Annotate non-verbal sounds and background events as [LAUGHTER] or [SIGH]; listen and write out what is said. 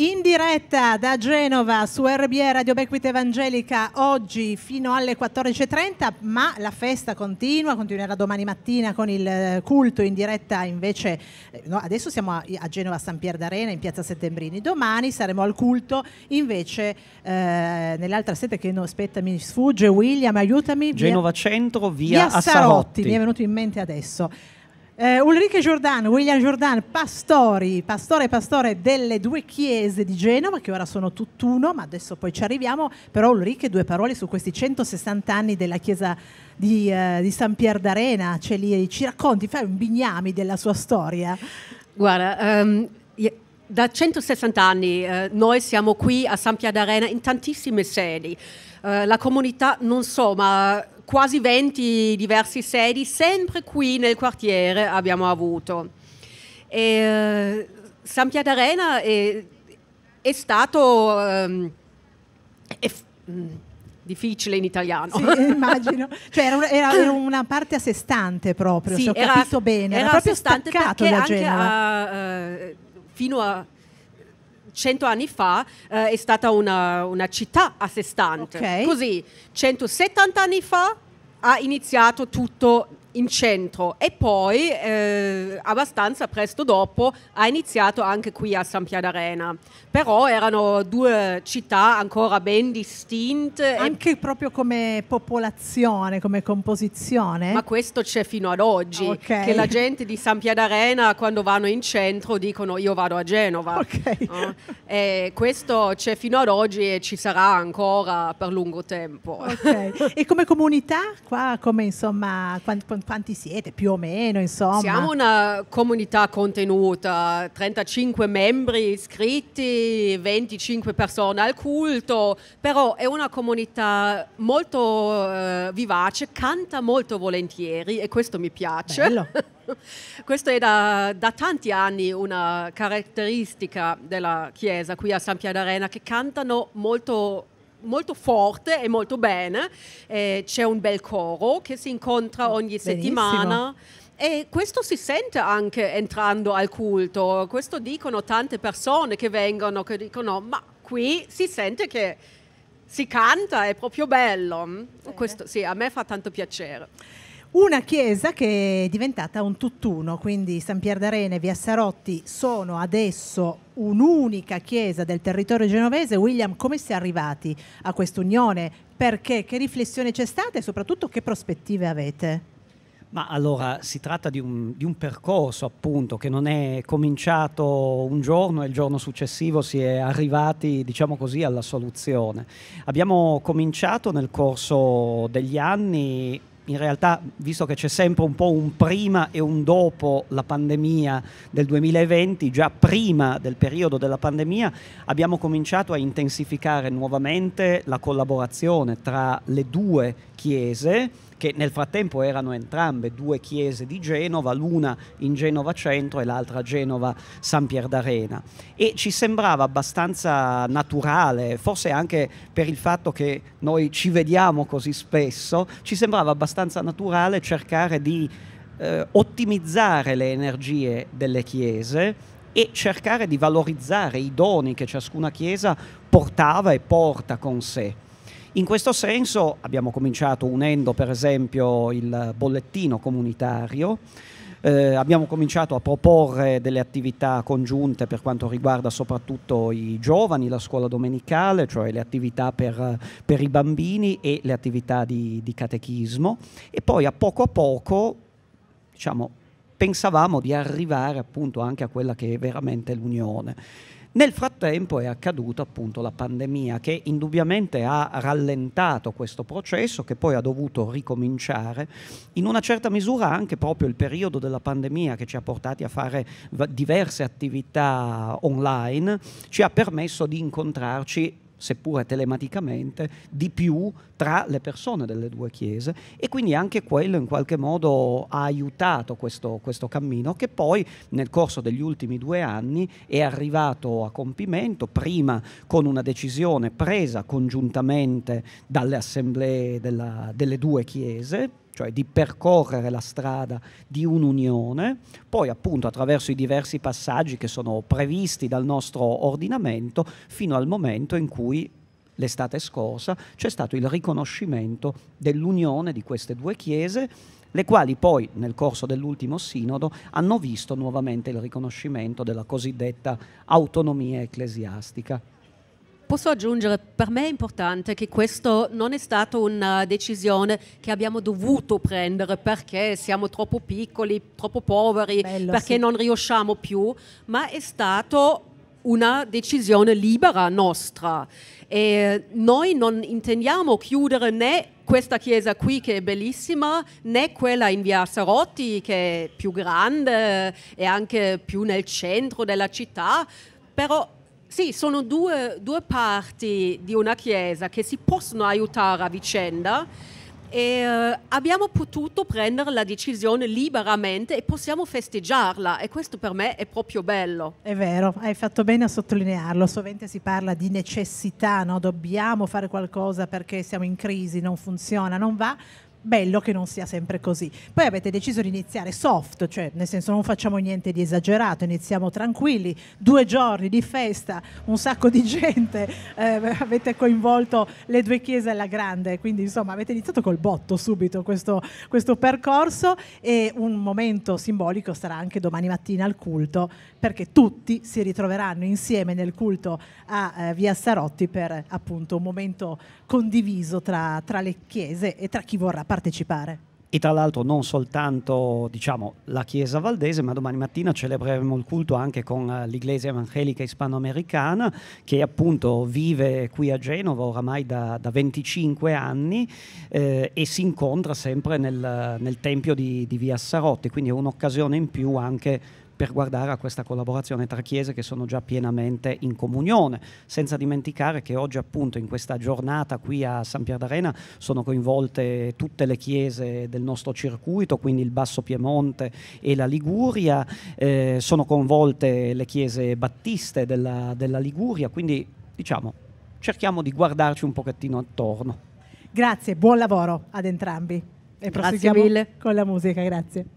In diretta da Genova su RBE Radio Bequita Evangelica oggi fino alle 14.30, ma la festa continua, continuerà domani mattina con il eh, culto in diretta invece, eh, no, adesso siamo a, Genova San Pier d'Arena in piazza Settembrini, domani saremo al culto invece eh, nell'altra sete che non aspetta, mi sfugge, William aiutami. Genova via, Centro via, via Assarotti, Assarotti, mi è venuto in mente adesso. Eh, Ulrike Giordano, William Giordano, pastori, pastore e pastore delle due chiese di Genova, che ora sono tutt'uno, ma adesso poi ci arriviamo. Però Ulrike, due parole su questi 160 anni della chiesa di, eh, di San Pier d'Arena, ce lì, ci racconti, fai un bignami della sua storia. Guarda, um, da 160 anni eh, noi siamo qui a San Pier d'Arena in tantissime sedi. Eh, la comunità, non so, ma quasi 20 diversi sedi, sempre qui nel quartiere abbiamo avuto. E, eh, San Piatarena è, è stato... Um, è, mm, difficile in italiano. Sì, [LAUGHS] immagino. Cioè era, una, era, una parte a sé stante proprio, sì, se ho era, capito bene. Era, era proprio staccato da Genova. Uh, fino a cento anni fa uh, è stata una, una, città a sé stante. Okay. Così, 170 anni fa ha iniziato tutto in centro e poi eh, abbastanza presto dopo ha iniziato anche qui a San Piadarena. Però erano due città ancora ben distinte. Anche e... proprio come popolazione, come composizione? Ma questo c'è fino ad oggi, okay. che la gente di San Piadarena quando vanno in centro dicono io vado a Genova. Okay. No? E questo c'è fino ad oggi e ci sarà ancora per lungo tempo. Okay. e come comunità qua, come insomma, quanti, quanti siete? Più o meno, insomma. Siamo una comunità contenuta, 35 membri iscritti, 25 persone al culto, però è una comunità molto eh, vivace, canta molto volentieri e questo mi piace. Bello. [LAUGHS] Questo è da, da, tanti anni una caratteristica della Chiesa qui a San Pier d'Arena che cantano molto molto forte e molto bene, eh, c'è un bel coro che si incontra ah, ogni Benissimo. settimana. E questo si sente anche entrando al culto, questo dicono tante persone che vengono, che dicono ma qui si sente che si canta, è proprio bello. Questo sì, a me fa tanto piacere. Una chiesa che è diventata un tutt'uno, quindi San Pier d'Arena e Via Sarotti sono adesso un'unica chiesa del territorio genovese. William, come si è arrivati a quest'unione? Perché? Che riflessione c'è stata e soprattutto che prospettive avete? Ma allora si tratta di un, di un, percorso appunto che non è cominciato un giorno e il giorno successivo si è arrivati diciamo così alla soluzione. Abbiamo cominciato nel corso degli anni in realtà, visto che c'è sempre un po' un prima e un dopo la pandemia del 2020, già prima del periodo della pandemia abbiamo cominciato a intensificare nuovamente la collaborazione tra le due chiese che nel frattempo erano entrambe due chiese di Genova, l'una in Genova centro e l'altra a Genova San Pier d'Arena. E ci sembrava abbastanza naturale, forse anche per il fatto che noi ci vediamo così spesso, ci sembrava abbastanza naturale cercare di eh, ottimizzare le energie delle chiese e cercare di valorizzare i doni che ciascuna chiesa portava e porta con sé. In questo senso abbiamo cominciato unendo per esempio il bollettino comunitario, eh, abbiamo cominciato a proporre delle attività congiunte per quanto riguarda soprattutto i giovani, la scuola domenicale, cioè le attività per, per i bambini e le attività di, di, catechismo e poi a poco a poco diciamo, pensavamo di arrivare appunto anche a quella che è veramente l'unione. Nel frattempo è accaduta appunto la pandemia che indubbiamente ha rallentato questo processo che poi ha dovuto ricominciare in una certa misura anche proprio il periodo della pandemia che ci ha portati a fare diverse attività online ci ha permesso di incontrarci seppure telematicamente, di più tra le persone delle due chiese e quindi anche quello in qualche modo ha aiutato questo, questo cammino che poi nel corso degli ultimi due anni è arrivato a compimento, prima con una decisione presa congiuntamente dalle assemblee della, delle due chiese, cioè di percorrere la strada di un'unione, poi appunto attraverso i diversi passaggi che sono previsti dal nostro ordinamento fino al momento in cui l'estate scorsa c'è stato il riconoscimento dell'unione di queste due chiese le quali poi nel corso dell'ultimo sinodo hanno visto nuovamente il riconoscimento della cosiddetta autonomia ecclesiastica. Posso aggiungere, per me è importante che questa non è stata una decisione che abbiamo dovuto prendere perché siamo troppo piccoli, troppo poveri, Bello, perché sì. non riusciamo più, ma è stata una decisione libera nostra. E noi non intendiamo chiudere né questa chiesa qui che è bellissima, né quella in via Sarotti che è più grande eh, e anche più nel centro della città, però sì, sono due, due parti di una chiesa che si possono aiutare a vicenda e uh, abbiamo potuto prendere la decisione liberamente e possiamo festeggiarla e questo per me è proprio bello. È vero, hai fatto bene a sottolinearlo, sovente si parla di necessità, no? dobbiamo fare qualcosa perché siamo in crisi, non funziona, non va, bello che non sia sempre così. Poi avete deciso di iniziare soft, cioè nel senso non facciamo niente di esagerato, iniziamo tranquilli, due giorni di festa, un sacco di gente, [LAUGHS] eh, avete coinvolto le due chiese alla grande, quindi insomma avete iniziato col botto subito questo, questo percorso e un momento simbolico sarà anche domani mattina al culto, perché tutti si ritroveranno insieme nel culto a eh, Via Sarotti per appunto un momento condiviso tra, tra le chiese e tra chi vorrà partecipare. E tra l'altro non soltanto diciamo, la Chiesa valdese, ma domani mattina celebreremo il culto anche con eh, l'Iglesia Evangelica Ispanoamericana che appunto vive qui a Genova oramai da, da 25 anni eh, e si incontra sempre nel, nel Tempio di, di Via Sarotti, quindi è un'occasione in più anche per guardare a questa collaborazione tra chiese che sono già pienamente in comunione, senza dimenticare che oggi appunto in questa giornata qui a San Pier d'Arena sono coinvolte tutte le chiese del nostro circuito, quindi il Basso Piemonte e la Liguria, eh, sono coinvolte le chiese battiste della, della Liguria, quindi diciamo cerchiamo di guardarci un pochettino attorno. Grazie, buon lavoro ad entrambi. E grazie proseguiamo mille. con la musica, grazie.